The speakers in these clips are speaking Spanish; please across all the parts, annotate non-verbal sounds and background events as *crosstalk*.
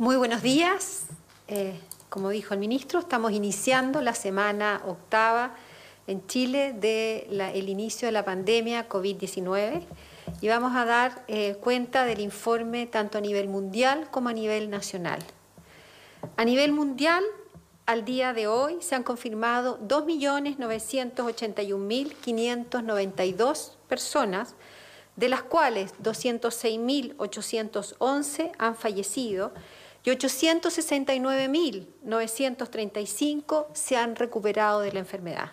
Muy buenos días. Eh, como dijo el ministro, estamos iniciando la semana octava en Chile del inicio de la pandemia COVID-19 y vamos a dar eh, cuenta del informe tanto a nivel mundial como a nivel nacional. A nivel mundial, al día de hoy se han confirmado 2.981.592 personas, de las cuales 206.811 han fallecido y 869.935 se han recuperado de la enfermedad.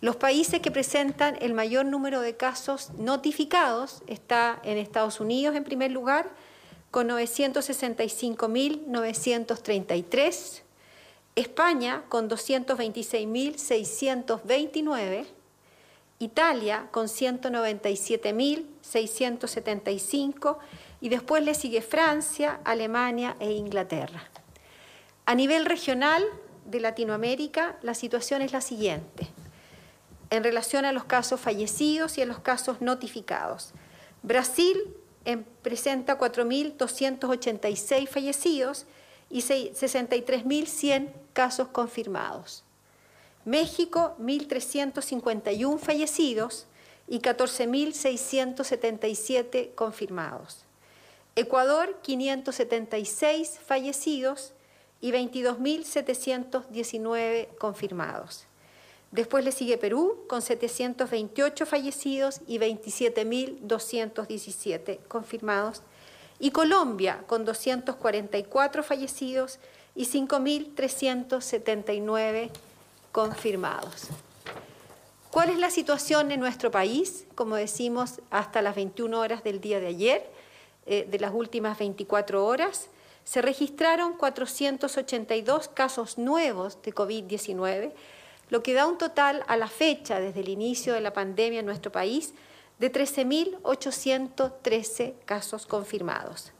Los países que presentan el mayor número de casos notificados está en Estados Unidos en primer lugar, con 965.933, España con 226.629, Italia con 197.675, y después le sigue Francia, Alemania e Inglaterra. A nivel regional de Latinoamérica, la situación es la siguiente en relación a los casos fallecidos y a los casos notificados. Brasil presenta 4.286 fallecidos y 63.100 casos confirmados. México, 1.351 fallecidos y 14.677 confirmados. Ecuador, 576 fallecidos y 22.719 confirmados. Después le sigue Perú, con 728 fallecidos y 27.217 confirmados. Y Colombia, con 244 fallecidos y 5.379 confirmados. ¿Cuál es la situación en nuestro país? Como decimos, hasta las 21 horas del día de ayer, eh, de las últimas 24 horas, se registraron 482 casos nuevos de COVID-19, lo que da un total a la fecha desde el inicio de la pandemia en nuestro país de 13.813 casos confirmados.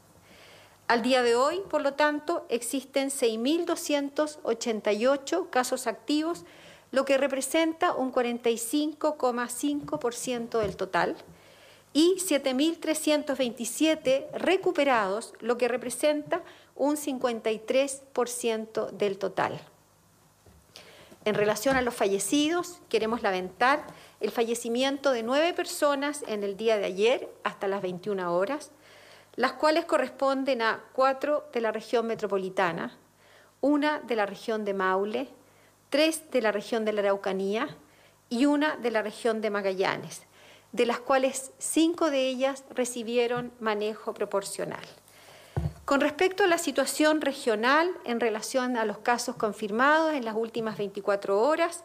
Al día de hoy, por lo tanto, existen 6.288 casos activos, lo que representa un 45,5% del total y 7.327 recuperados, lo que representa un 53% del total. En relación a los fallecidos, queremos lamentar el fallecimiento de nueve personas en el día de ayer hasta las 21 horas, las cuales corresponden a cuatro de la región metropolitana, una de la región de Maule, tres de la región de la Araucanía y una de la región de Magallanes, de las cuales cinco de ellas recibieron manejo proporcional. Con respecto a la situación regional en relación a los casos confirmados en las últimas 24 horas,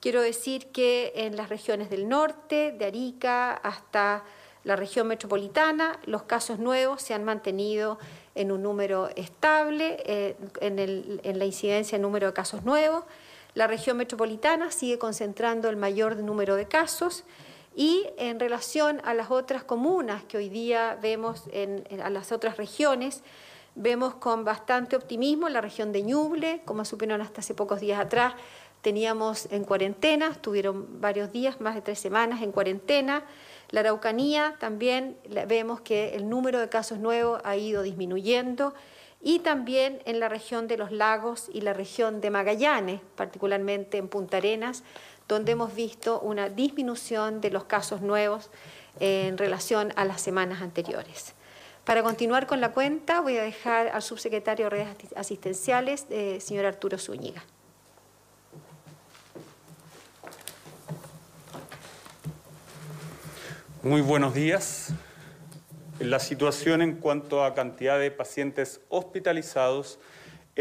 quiero decir que en las regiones del norte, de Arica hasta la región metropolitana, los casos nuevos se han mantenido en un número estable, eh, en, en la incidencia en número de casos nuevos. La región metropolitana sigue concentrando el mayor número de casos y en relación a las otras comunas que hoy día vemos, en, a las otras regiones, vemos con bastante optimismo la región de Ñuble, como supieron hasta hace pocos días atrás, teníamos en cuarentena, estuvieron varios días, más de tres semanas en cuarentena. La Araucanía también vemos que el número de casos nuevos ha ido disminuyendo y también en la región de los lagos y la región de Magallanes, particularmente en Punta Arenas, donde hemos visto una disminución de los casos nuevos eh, en relación a las semanas anteriores. Para continuar con la cuenta, voy a dejar al subsecretario de Redes Asistenciales, eh, señor Arturo Zúñiga. Muy buenos días. La situación en cuanto a cantidad de pacientes hospitalizados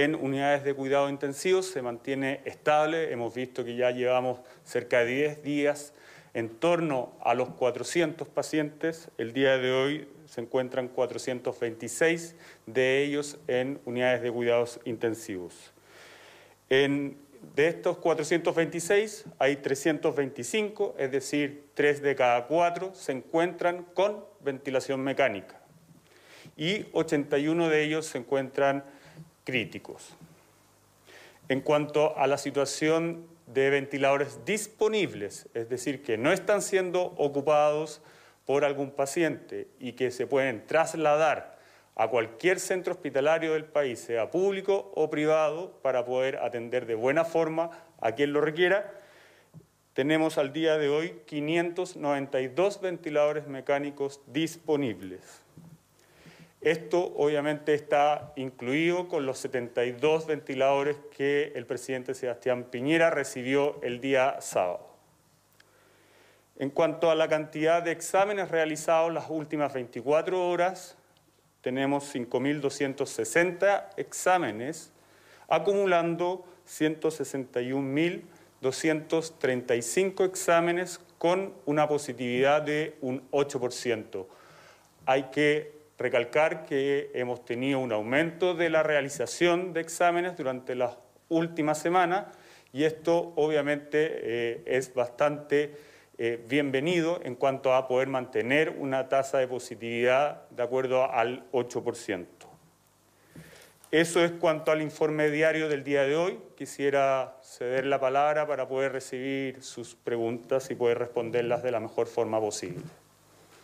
en unidades de cuidado intensivo... se mantiene estable. Hemos visto que ya llevamos cerca de 10 días en torno a los 400 pacientes. El día de hoy se encuentran 426 de ellos en unidades de cuidados intensivos. En, de estos 426 hay 325, es decir, 3 de cada 4 se encuentran con ventilación mecánica y 81 de ellos se encuentran en cuanto a la situación de ventiladores disponibles, es decir, que no están siendo ocupados por algún paciente y que se pueden trasladar a cualquier centro hospitalario del país, sea público o privado, para poder atender de buena forma a quien lo requiera. Tenemos al día de hoy 592 ventiladores mecánicos disponibles. Esto obviamente está incluido con los 72 ventiladores que el presidente Sebastián Piñera recibió el día sábado. En cuanto a la cantidad de exámenes realizados las últimas 24 horas, tenemos 5.260 exámenes, acumulando 161.235 exámenes con una positividad de un 8%. Hay que recalcar que hemos tenido un aumento de la realización de exámenes durante las últimas semanas y esto obviamente eh, es bastante eh, bienvenido en cuanto a poder mantener una tasa de positividad de acuerdo al 8%. Eso es cuanto al informe diario del día de hoy. Quisiera ceder la palabra para poder recibir sus preguntas y poder responderlas de la mejor forma posible.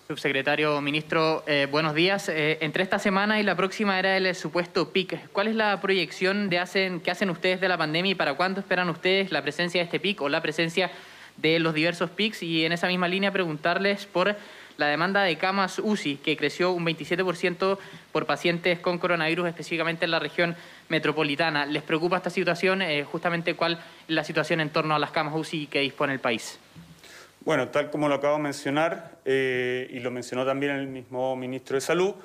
Subsecretario, ministro, eh, buenos días. Eh, entre esta semana y la próxima era el eh, supuesto PIC. ¿Cuál es la proyección de hacen, que hacen ustedes de la pandemia y para cuándo esperan ustedes la presencia de este PIC o la presencia de los diversos PICs? Y en esa misma línea preguntarles por la demanda de camas UCI, que creció un 27% por pacientes con coronavirus, específicamente en la región metropolitana. ¿Les preocupa esta situación? justamente, ¿cuál es la situación en torno a las camas UCI que dispone el país? Bueno, tal como lo acabo de mencionar, eh, y lo mencionó también el mismo ministro de Salud,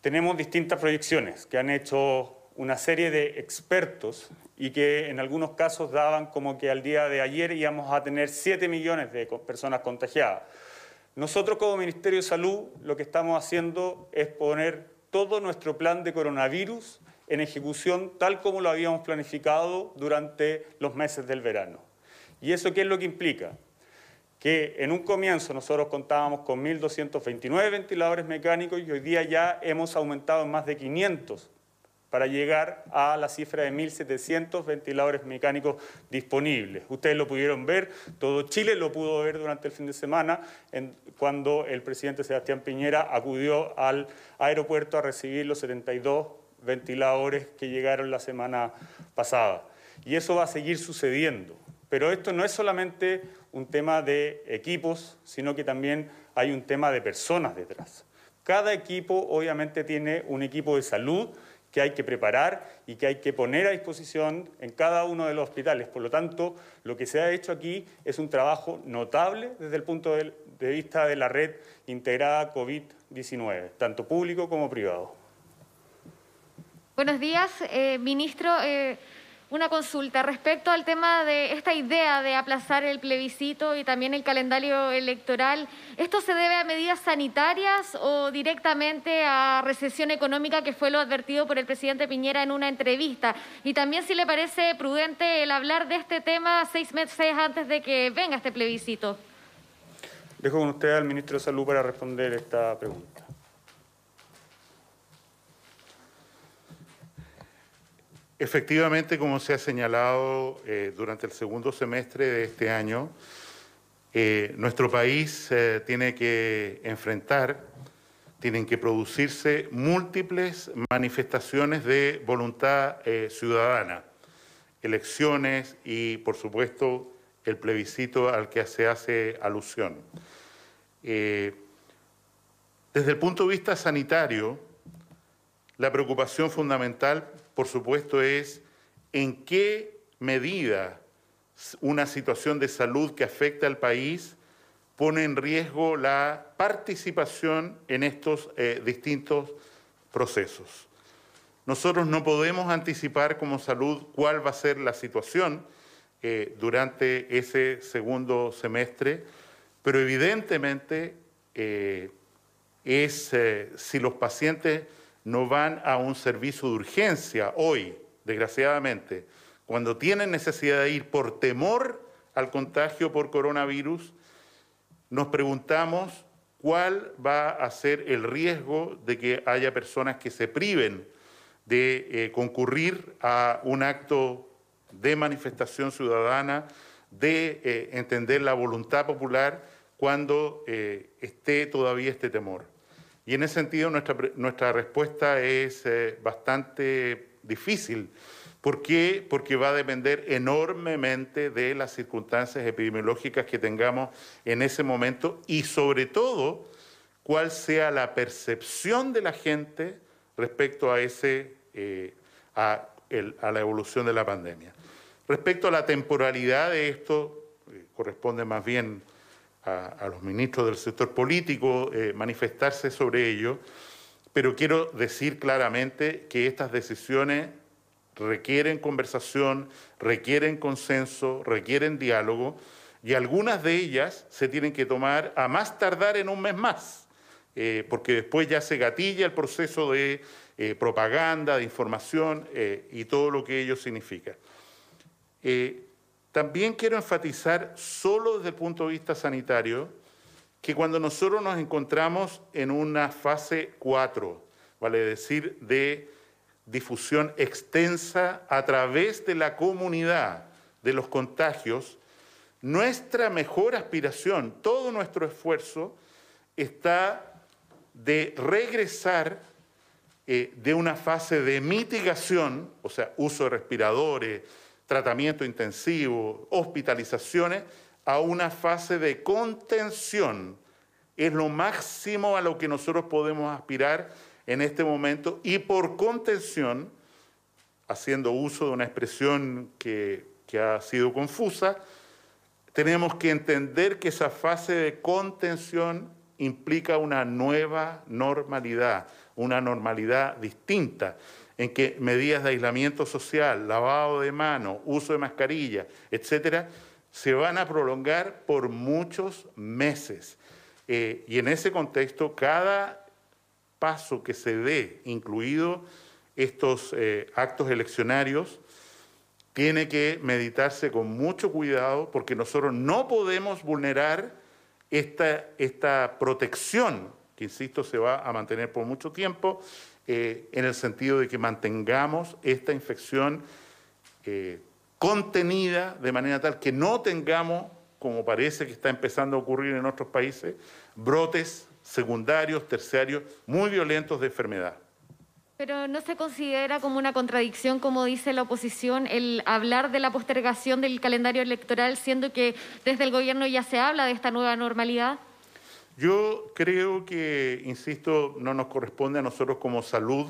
tenemos distintas proyecciones que han hecho una serie de expertos y que en algunos casos daban como que al día de ayer íbamos a tener 7 millones de personas contagiadas. Nosotros como Ministerio de Salud lo que estamos haciendo es poner todo nuestro plan de coronavirus en ejecución tal como lo habíamos planificado durante los meses del verano. ¿Y eso qué es lo que implica? que en un comienzo nosotros contábamos con 1.229 ventiladores mecánicos y hoy día ya hemos aumentado en más de 500 para llegar a la cifra de 1.700 ventiladores mecánicos disponibles. Ustedes lo pudieron ver, todo Chile lo pudo ver durante el fin de semana cuando el presidente Sebastián Piñera acudió al aeropuerto a recibir los 72 ventiladores que llegaron la semana pasada. Y eso va a seguir sucediendo. Pero esto no es solamente un tema de equipos, sino que también hay un tema de personas detrás. Cada equipo obviamente tiene un equipo de salud que hay que preparar y que hay que poner a disposición en cada uno de los hospitales. Por lo tanto, lo que se ha hecho aquí es un trabajo notable desde el punto de vista de la red integrada COVID-19, tanto público como privado. Buenos días, eh, ministro. Eh, una consulta respecto al tema de esta idea de aplazar el plebiscito y también el calendario electoral. ¿Esto se debe a medidas sanitarias o directamente a recesión económica que fue lo advertido por el presidente Piñera en una entrevista? Y también si le parece prudente el hablar de este tema seis meses antes de que venga este plebiscito. Dejo con usted al ministro de Salud para responder esta pregunta. Efectivamente, como se ha señalado eh, durante el segundo semestre de este año, eh, nuestro país eh, tiene que enfrentar, tienen que producirse múltiples manifestaciones de voluntad ciudadana, elecciones y, por supuesto, el plebiscito al que se hace alusión. desde el punto de vista sanitario, la preocupación fundamental por supuesto, es en qué medida una situación de salud que afecta al país pone en riesgo la participación en estos eh, distintos procesos. Nosotros no podemos anticipar como salud cuál va a ser la situación eh, durante ese segundo semestre, pero evidentemente eh, es si los pacientes no van a un servicio de urgencia hoy, desgraciadamente, cuando tienen necesidad de ir por temor al contagio por coronavirus, nos preguntamos cuál va a ser el riesgo de que haya personas que se priven de eh, concurrir a un acto de manifestación ciudadana, de eh, entender la voluntad popular cuando eh, esté todavía este temor. Y en ese sentido nuestra, nuestra respuesta es eh, bastante difícil. ¿Por qué? Porque va a depender enormemente de las circunstancias epidemiológicas que tengamos en ese momento y sobre todo cuál sea la percepción de la gente respecto a, ese, eh, a, la evolución de la pandemia. Respecto a la temporalidad de esto, eh, corresponde más bien a, los ministros del sector político eh, manifestarse sobre ello, pero quiero decir claramente que estas decisiones requieren conversación, requieren consenso, requieren diálogo y algunas de ellas se tienen que tomar a más tardar en un mes más, eh, porque después ya se gatilla el proceso de eh, propaganda, de información y todo lo que ello significa. También quiero enfatizar, solo desde el punto de vista sanitario, que cuando nosotros nos encontramos en una fase 4, vale decir, de difusión extensa a través de la comunidad de los contagios, nuestra mejor aspiración, todo nuestro esfuerzo está de regresar eh, de una fase de mitigación, o sea, uso de respiradores, tratamiento intensivo, hospitalizaciones, a una fase de contención. Es lo máximo a lo que nosotros podemos aspirar en este momento y por contención, haciendo uso de una expresión que, ha sido confusa, tenemos que entender que esa fase de contención implica una nueva normalidad, una normalidad distinta, en que medidas de aislamiento social, lavado de manos, uso de mascarilla, etcétera, se van a prolongar por muchos meses. Eh, y en ese contexto, cada paso que se dé, incluido estos eh, actos eleccionarios, tiene que meditarse con mucho cuidado porque nosotros no podemos vulnerar esta, esta protección, que insisto, se va a mantener por mucho tiempo, eh, en el sentido de que mantengamos esta infección eh, contenida de manera tal que no tengamos, como parece que está empezando a ocurrir en otros países, brotes secundarios, terciarios, muy violentos de enfermedad. Pero no se considera como una contradicción, como dice la oposición, el hablar de la postergación del calendario electoral, siendo que desde el gobierno ya se habla de esta nueva normalidad. Yo creo que, insisto, no nos corresponde a nosotros como salud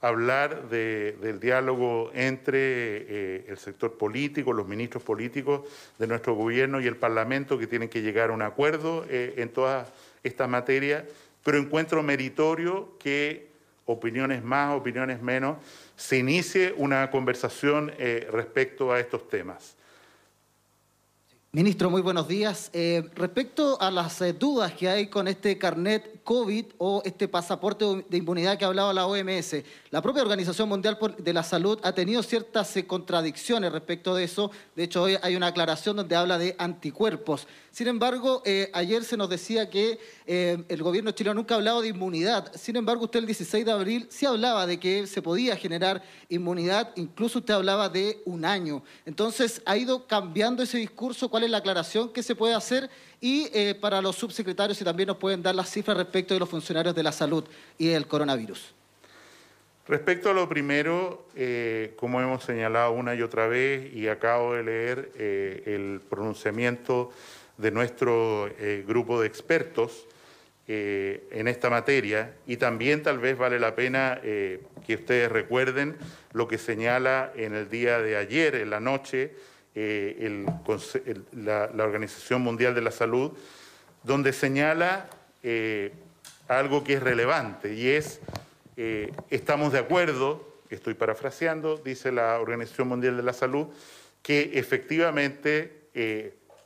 hablar del diálogo entre eh, el sector político, los ministros políticos de nuestro gobierno y el Parlamento, que tienen que llegar a un acuerdo eh, en todas estas materias, pero encuentro meritorio que opiniones más, opiniones menos, se inicie una conversación eh, respecto a estos temas. Ministro, muy buenos días. Eh, respecto a las eh, dudas que hay con este carnet COVID o este pasaporte de inmunidad que ha hablado la OMS, la propia Organización Mundial de la Salud ha tenido ciertas eh, contradicciones respecto de eso. De hecho, hoy hay una aclaración donde habla de anticuerpos. Sin embargo, ayer se nos decía que el gobierno chileno nunca ha hablado de inmunidad. Sin embargo, usted el 16 de abril sí hablaba de que se podía generar inmunidad, incluso usted hablaba de un año. Entonces, ha ido cambiando ese discurso cuál es la aclaración que se puede hacer y eh, para los subsecretarios si también nos pueden dar las cifras respecto de los funcionarios de la salud y del coronavirus. Respecto a lo primero, eh, como hemos señalado una y otra vez, y acabo de leer eh, el pronunciamiento de nuestro grupo de expertos en esta materia, y también tal vez vale la pena que ustedes recuerden lo que señala en el día de ayer, en la noche, eh, la, Organización Mundial de la Salud, donde señala eh, algo que es relevante y es, eh, estamos de acuerdo, estoy parafraseando, dice la Organización Mundial de la Salud, que efectivamente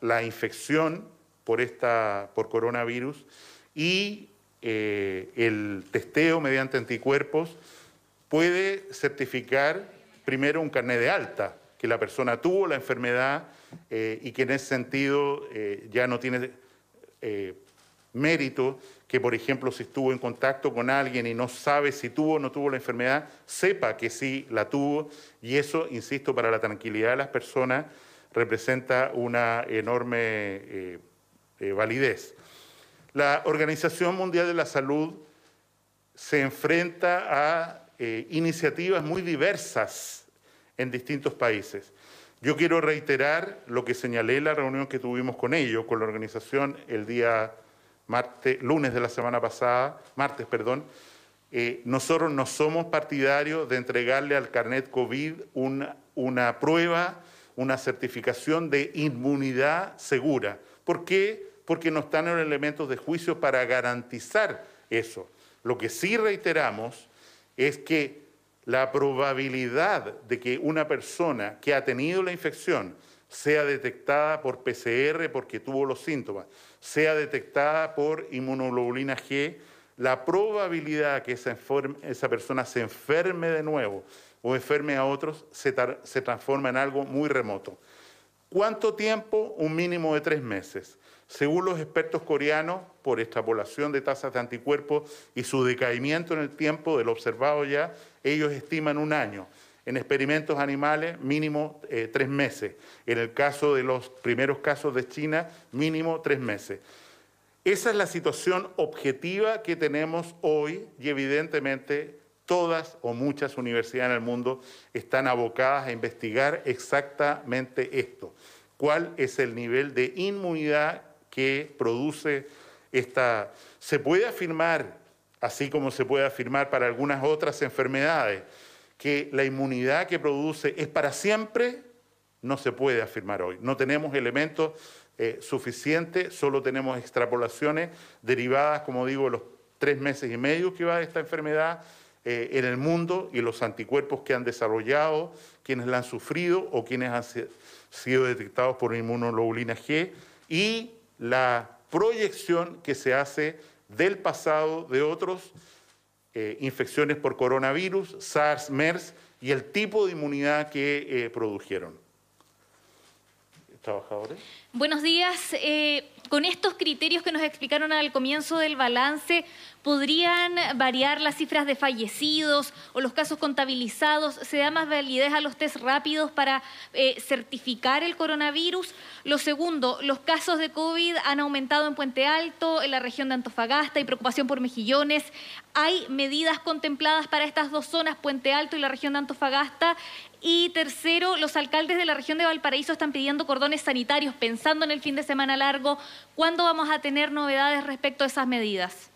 la infección por, esta, por coronavirus y el testeo mediante anticuerpos puede certificar primero un carnet de alta que la persona tuvo la enfermedad eh, y que en ese sentido eh, ya no tiene eh, mérito que, por ejemplo, si estuvo en contacto con alguien y no sabe si tuvo o no tuvo la enfermedad, sepa que sí la tuvo y eso, insisto, para la tranquilidad de las personas representa una enorme validez. La Organización Mundial de la Salud se enfrenta a iniciativas muy diversas en distintos países. Yo quiero reiterar lo que señalé en la reunión que tuvimos con ellos, con la organización, el día martes, lunes de la semana pasada, martes, perdón. Eh, nosotros no somos partidarios de entregarle al carnet COVID una, una prueba, una certificación de inmunidad segura. ¿Por qué? Porque no están en elementos de juicio para garantizar eso. Lo que sí reiteramos es que la probabilidad de que una persona que ha tenido la infección sea detectada por PCR porque tuvo los síntomas, sea detectada por inmunoglobulina G, la probabilidad que esa, persona se enferme de nuevo o enferme a otros se transforma en algo muy remoto. ¿Cuánto tiempo? Un mínimo de tres meses. Según los expertos coreanos, por extrapolación de tasas de anticuerpos y su decaimiento en el tiempo del observado ya, ellos estiman un año. En experimentos animales, mínimo eh, tres meses. En el caso de los primeros casos de China, mínimo tres meses. Esa es la situación objetiva que tenemos hoy y evidentemente todas o muchas universidades en el mundo están abocadas a investigar exactamente esto. ¿Cuál es el nivel de inmunidad que produce esta... Se puede afirmar, así como se puede afirmar para algunas otras enfermedades, que la inmunidad que produce es para siempre, no se puede afirmar hoy. No tenemos elementos eh, suficientes, solo tenemos extrapolaciones derivadas, como digo, de los tres meses y medio que va esta enfermedad eh, en el mundo y los anticuerpos que han desarrollado, quienes la han sufrido o quienes han sido detectados por inmunoglobulina G y la proyección que se hace del pasado de otros eh, infecciones por coronavirus, SARS, MERS y el tipo de inmunidad que eh, produjeron. Trabajadores. Buenos días con estos criterios que nos explicaron al comienzo del balance, podrían variar las cifras de fallecidos o los casos contabilizados, se da más validez a los test rápidos para eh, certificar el coronavirus. Lo segundo, los casos de COVID han aumentado en Puente Alto, en la región de Antofagasta y preocupación por mejillones. ¿Hay medidas contempladas para estas dos zonas, Puente Alto y la región de Antofagasta, y tercero, los alcaldes de la región de Valparaíso están pidiendo cordones sanitarios, pensando en el fin de semana largo. ¿Cuándo vamos a tener novedades respecto a esas medidas?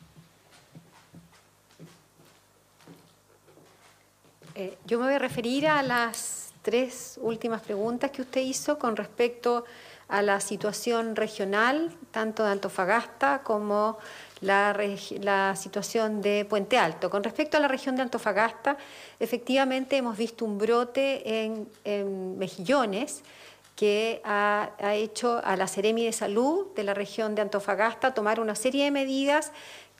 Eh, yo me voy a referir a las tres últimas preguntas que usted hizo con respecto a la situación regional, tanto de Antofagasta como la, situación de Puente Alto. Con respecto a la región de Antofagasta, efectivamente hemos visto un brote en, mejillones que ha, ha, hecho a la Seremi de Salud de la región de Antofagasta tomar una serie de medidas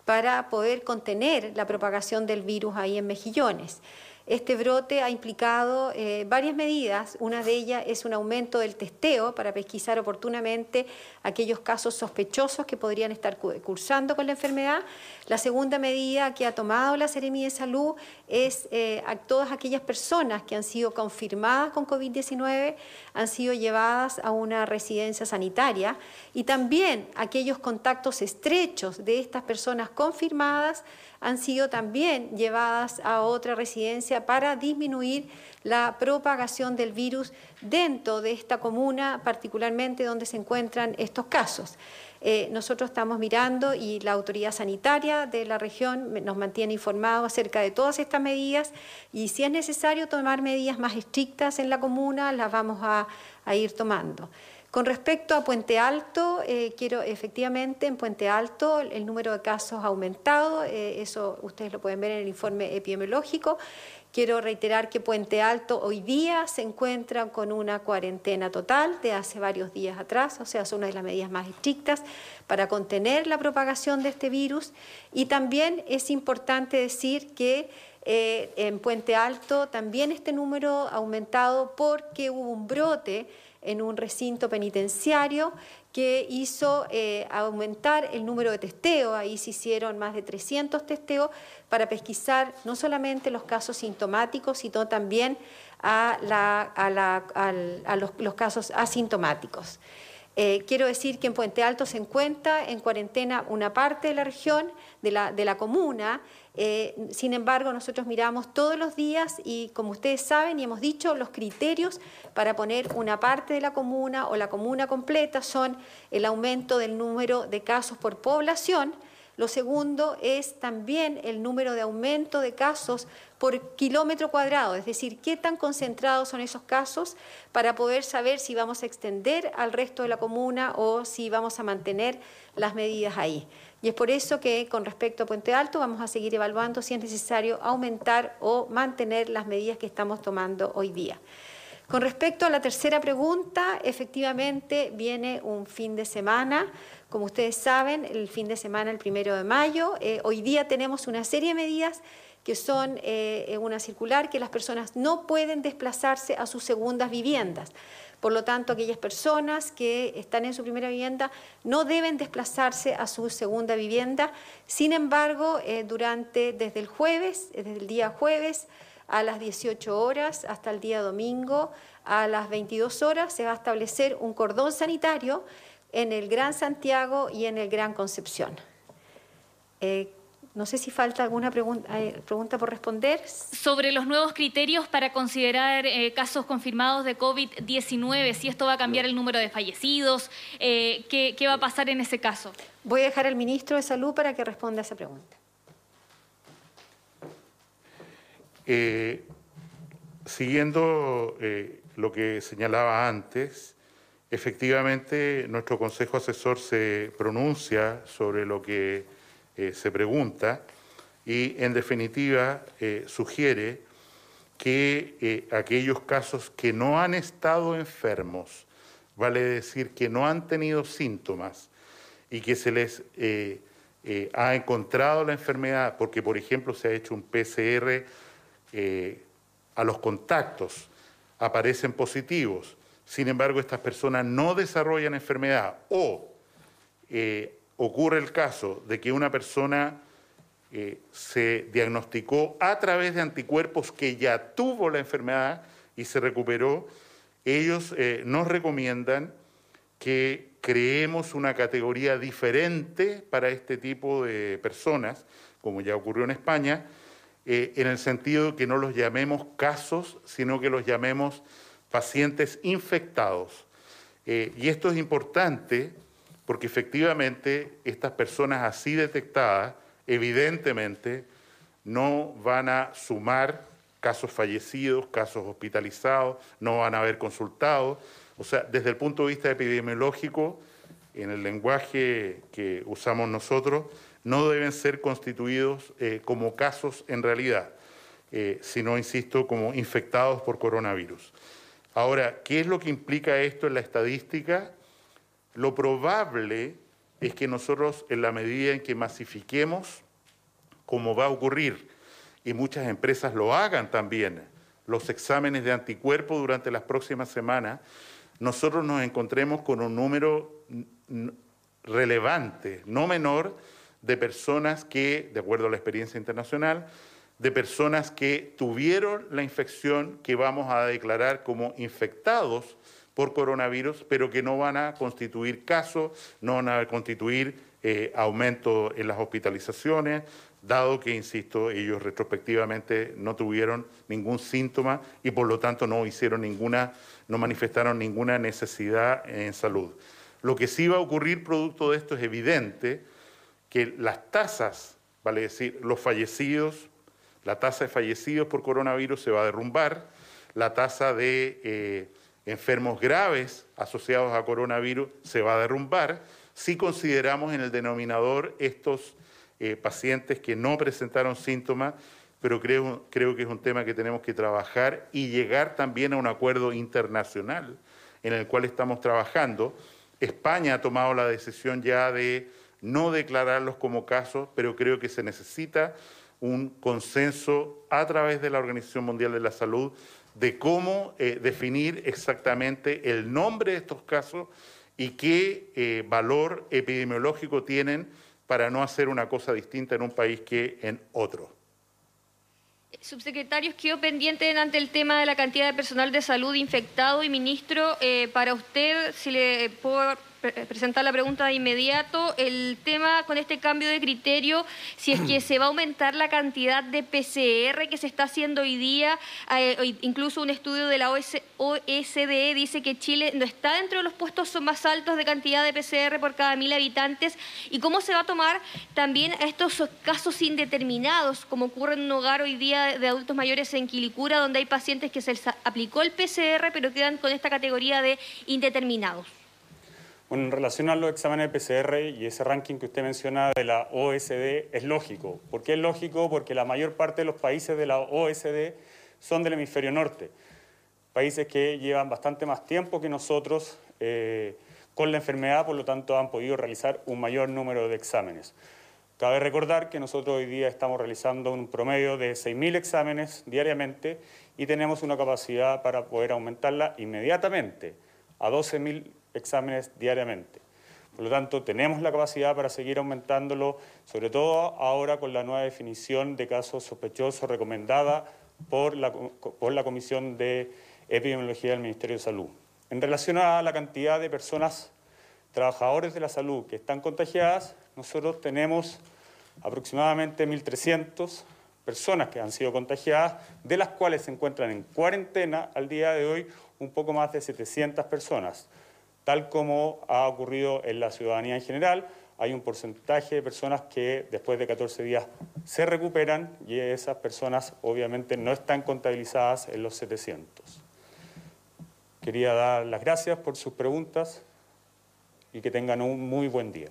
para poder contener la propagación del virus ahí en mejillones. Este brote ha implicado eh, varias medidas. Una de ellas es un aumento del testeo para pesquisar oportunamente aquellos casos sospechosos que podrían estar cursando con la enfermedad. La segunda medida que ha tomado la Seremi de Salud es eh, a todas aquellas personas que han sido confirmadas con COVID-19, han sido llevadas a una residencia sanitaria y también aquellos contactos estrechos de estas personas confirmadas han sido también llevadas a otra residencia para disminuir la propagación del virus dentro de esta comuna, particularmente donde se encuentran estos casos. Eh, nosotros estamos mirando y la autoridad sanitaria de la región nos mantiene informados acerca de todas estas medidas y si es necesario tomar medidas más estrictas en la comuna, las vamos a ir tomando. Con respecto a Puente Alto, eh, quiero efectivamente en Puente Alto el número de casos ha aumentado, eh, eso ustedes lo pueden ver en el informe epidemiológico. Quiero reiterar que Puente Alto hoy día se encuentra con una cuarentena total de hace varios días atrás, o sea, es una de las medidas más estrictas para contener la propagación de este virus. Y también es importante decir que eh, en Puente Alto también este número ha aumentado porque hubo un brote en un recinto penitenciario que hizo eh, aumentar el número de testeos. Ahí se hicieron más de 300 testeos para pesquisar no solamente los casos sintomáticos, sino también a, los casos asintomáticos. Eh, quiero decir que en Puente Alto se encuentra en cuarentena una parte de la región, de la, de la comuna. Eh, sin embargo, nosotros miramos todos los días y, como ustedes saben y hemos dicho, los criterios para poner una parte de la comuna o la comuna completa son el aumento del número de casos por población. Lo segundo es también el número de aumento de casos por kilómetro cuadrado, es decir, qué tan concentrados son esos casos para poder saber si vamos a extender al resto de la comuna o si vamos a mantener las medidas ahí. Y es por eso que con respecto a Puente Alto vamos a seguir evaluando si es necesario aumentar o mantener las medidas que estamos tomando hoy día. Con respecto a la tercera pregunta, efectivamente viene un fin de semana. Como ustedes saben, el fin de semana, el primero de mayo, eh, hoy día tenemos una serie de medidas que son eh, una circular que las personas no pueden desplazarse a sus segundas viviendas. Por lo tanto, aquellas personas que están en su primera vivienda no deben desplazarse a su segunda vivienda. Sin embargo, eh, durante desde el jueves, eh, desde el día jueves a las 18 horas hasta el día domingo a las 22 horas se va a establecer un cordón sanitario en el Gran Santiago y en el Gran Concepción. No sé si falta alguna eh, pregunta, por responder. Sobre los nuevos criterios para considerar eh, casos confirmados de COVID-19, si esto va a cambiar el número de fallecidos, eh, ¿qué, va a pasar en ese caso? Voy a dejar al ministro de Salud para que responda a esa pregunta. siguiendo lo que señalaba antes, efectivamente nuestro Consejo Asesor se pronuncia sobre lo que eh, se pregunta y en definitiva eh, sugiere que eh, aquellos casos que no han estado enfermos, vale decir que no han tenido síntomas y que se les ha encontrado la enfermedad, porque por ejemplo se ha hecho un PCR a los contactos, aparecen positivos, sin embargo estas personas no desarrollan enfermedad o ocurre el caso de que una persona eh, se diagnosticó a través de anticuerpos que ya tuvo la enfermedad y se recuperó, ellos eh, nos recomiendan que creemos una categoría diferente para este tipo de personas, como ya ocurrió en España, eh, en el sentido de que no los llamemos casos, sino que los llamemos pacientes infectados. y esto es importante porque efectivamente estas personas así detectadas evidentemente no van a sumar casos fallecidos, casos hospitalizados, no van a haber consultados. O sea, desde el punto de vista epidemiológico, en el lenguaje que usamos nosotros, no deben ser constituidos eh, como casos en realidad, eh, sino, insisto, como infectados por coronavirus. Ahora, ¿qué es lo que implica esto en la estadística? Lo probable es que nosotros, en la medida en que masifiquemos, como va a ocurrir, y muchas empresas lo hagan también, los exámenes de anticuerpos durante las próximas semanas, nosotros nos encontremos con un número relevante, no menor, de personas que, de acuerdo a la experiencia internacional, de personas que tuvieron la infección que vamos a declarar como infectados por coronavirus, pero que no van a constituir casos, no van a constituir eh, aumento en las hospitalizaciones, dado que, insisto, ellos retrospectivamente no tuvieron ningún síntoma y por lo tanto no hicieron ninguna, no manifestaron ninguna necesidad en salud. Lo que sí va a ocurrir producto de esto es evidente que las tasas, vale decir, los fallecidos, la tasa de fallecidos por coronavirus se va a derrumbar, la tasa de eh, enfermos graves asociados a coronavirus se va a derrumbar si consideramos en el denominador estos eh, pacientes que no presentaron síntomas, pero creo, creo que es un tema que tenemos que trabajar y llegar también a un acuerdo internacional en el cual estamos trabajando. España ha tomado la decisión ya de no declararlos como casos, pero creo que se necesita un consenso a través de la Organización Mundial de la Salud de cómo eh, definir exactamente el nombre de estos casos y qué eh, valor epidemiológico tienen para no hacer una cosa distinta en un país que en otro. Subsecretarios, quedo pendiente ante el tema de la cantidad de personal de salud infectado y ministro, eh, para usted, si le puedo eh, presentar la pregunta de inmediato. El tema con este cambio de criterio, si es que *clears throat* se va a aumentar la cantidad de PCR que se está haciendo hoy día, ah, eh, incluso un estudio de la OECD e dice que Chile no está dentro de los puestos más altos de cantidad de PCR por cada mil habitantes. ¿Y cómo se va a tomar también a estos casos indeterminados, como ocurre en un hogar hoy día de adultos mayores en Quilicura, donde hay pacientes que se les aplicó el PCR, pero quedan con esta categoría de indeterminados? en relación a los exámenes de PCR y ese ranking que usted menciona de la OSD, es lógico. ¿Por qué es lógico? Porque la mayor parte de los países de la OSD son del hemisferio norte, países que llevan bastante más tiempo que nosotros eh, con la enfermedad, por lo tanto han podido realizar un mayor número de exámenes. Cabe recordar que nosotros hoy día estamos realizando un promedio de 6.000 exámenes diariamente y tenemos una capacidad para poder aumentarla inmediatamente a 12.000 exámenes diariamente. Por lo tanto, tenemos la capacidad para seguir aumentándolo, sobre todo ahora con la nueva definición de casos sospechosos recomendada por la, por la Comisión de Epidemiología del Ministerio de Salud. En relación a la cantidad de personas, trabajadores de la salud que están contagiadas, nosotros tenemos aproximadamente 1.300 personas que han sido contagiadas, de las cuales se encuentran en cuarentena al día de hoy un poco más de 700 personas tal como ha ocurrido en la ciudadanía en general. Hay un porcentaje de personas que después de 14 días se recuperan y esas personas obviamente no están contabilizadas en los 700. Quería dar las gracias por sus preguntas y que tengan un muy buen día.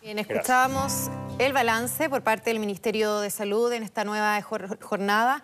Bien, escuchábamos el balance por parte del Ministerio de Salud en esta nueva jornada.